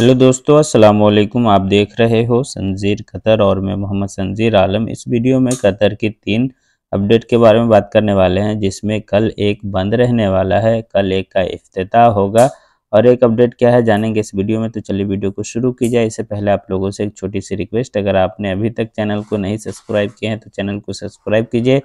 hello दोस्तों अस्सलाम वालेकुम आप देख रहे हो संजीर कतर और मैं मोहम्मद संजीर आलम इस वीडियो में कतर की तीन अपडेट के बारे में बात करने वाले हैं जिसमें कल एक बंद रहने वाला है कल एक का अफ्ताह होगा और एक अपडेट क्या है जानेंगे इस वीडियो में तो चलिए वीडियो को शुरू की जाए इससे पहले आप लोगों से एक छोटी सी रिक्वेस्ट अगर आपने अभी तक चैनल को नहीं सब्सक्राइब किया है तो चैनल को सब्सक्राइब कीजिए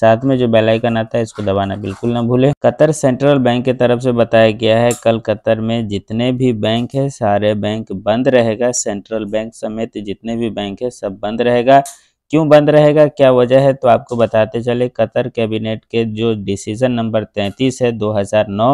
साथ में जो बेलाइकन आता है इसको दबाना बिल्कुल ना भूले कतर सेंट्रल बैंक की तरफ से बताया गया है कल कतर में जितने भी बैंक है सारे बैंक बंद रहेगा सेंट्रल बैंक समेत जितने भी बैंक है सब बंद रहेगा क्यों बंद रहेगा क्या वजह है तो आपको बताते चले कतर कैबिनेट के जो डिसीजन नंबर 33 है 2009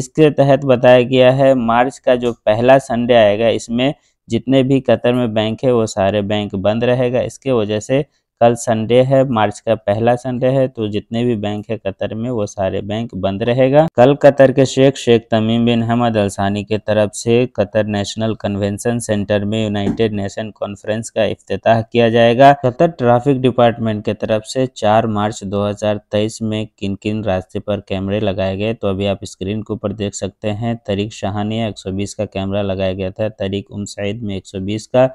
इसके तहत बताया गया है मार्च का जो पहला संडे आएगा इसमें जितने भी कतर में बैंक है वो सारे बैंक बंद रहेगा इसके वजह से कल संडे है मार्च का पहला संडे है तो जितने भी बैंक है कतर में वो सारे बैंक बंद रहेगा कल कतर के शेख शेख तमीम बिन हमद अलसानी के तरफ से कतर नेशनल कन्वेंशन सेंटर में यूनाइटेड नेशन कॉन्फ्रेंस का अफ्ताह किया जाएगा कतर ट्रैफिक डिपार्टमेंट के तरफ से चार मार्च 2023 में किन किन रास्ते पर कैमरे लगाए गए तो अभी आप स्क्रीन के ऊपर देख सकते हैं तरीक शाहानिया एक का कैमरा लगाया गया था तरीक उम सईद में एक का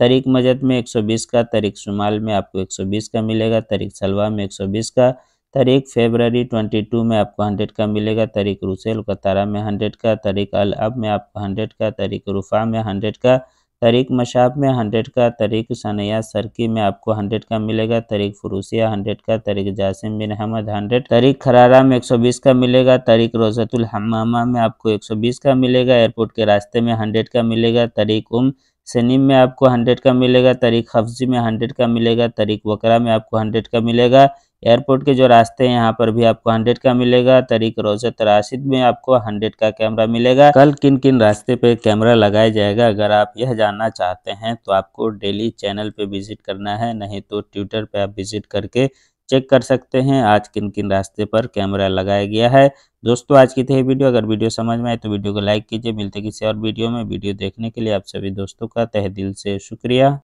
तरीक मजद में 120 का तरीक शुमाल में आपको 120 का मिलेगा तरीक सलवा में 120 का तरीक फेबररी 22 में आपको 100 का मिलेगा तरीक रुसेल कतारा में 100 का तरीक अल अब में आपको 100 का तरीक रुफा में 100 का तरीक मशाब में 100 का तरीक सनया सरकी में आपको 100 का मिलेगा तरीक फरूसिया हंड्रेड का तरीक जासिम बिन अहमद हंड्रेड तरीक खरारा में बीस का मिलेगा तरीक रोज़तुल हमामा में आपको बीस का मिलेगा एयरपोर्ट के रास्ते में हंड्रेड का मिलेगा तरीक उम सनीम में आपको हंड्रेड का मिलेगा तरीक हफ्जी में हंड्रेड का मिलेगा तरीक वकरा में आपको हंड्रेड का मिलेगा एयरपोर्ट के जो रास्ते हैं यहाँ पर भी आपको हंड्रेड का मिलेगा तरीक रोजत राशिद में आपको हंड्रेड का कैमरा मिलेगा कल किन किन रास्ते पे कैमरा लगाया जाएगा अगर आप यह जानना चाहते हैं तो आपको डेली चैनल पे विजिट करना है नहीं तो ट्विटर पे आप विजिट करके चेक कर सकते हैं आज किन किन रास्ते पर कैमरा लगाया गया है दोस्तों आज की थे तो वीडियो अगर वीडियो समझ में आए तो वीडियो को लाइक कीजिए मिलते किसी और वीडियो में वीडियो देखने के लिए आप सभी दोस्तों का तह दिल से शुक्रिया